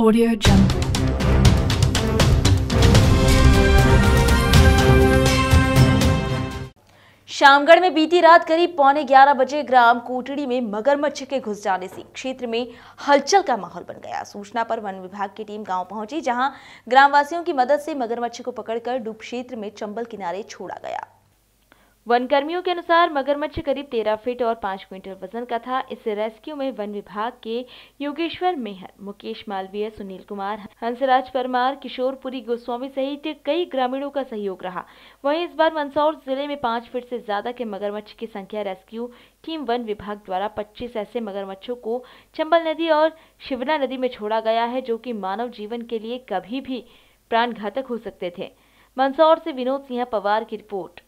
Audio Jungle. Shamgarh में बीती रात करीब पौने 11 बजे ग्राम कोटड़ी में मगरमच्छ के घुस जाने से क्षेत्र में हलचल का माहौल बन गया सूचना पर वन विभाग की टीम गांव पहुंची जहां ग्रामवासियों की मदद से मगरमच्छ को पकड़कर डूब क्षेत्र में चंबल किनारे छोड़ा गया वन कर्मियों के अनुसार मगरमच्छ करीब तेरह फीट और पांच क्विंटल वजन का था इस रेस्क्यू में वन विभाग के योगेश्वर मेहर मुकेश मालवीय सुनील कुमार हंसराज परमार किशोरपुरी गोस्वामी सहित कई ग्रामीणों का सहयोग रहा वहीं इस बार मंदसौर जिले में पांच फीट से ज्यादा के मगरमच्छ की संख्या रेस्क्यू टीम वन विभाग द्वारा पच्चीस ऐसे मगरमच्छों को चंबल नदी और शिवना नदी में छोड़ा गया है जो की मानव जीवन के लिए कभी भी प्राण घातक हो सकते थे मंदसौर से विनोद सिंह पवार की रिपोर्ट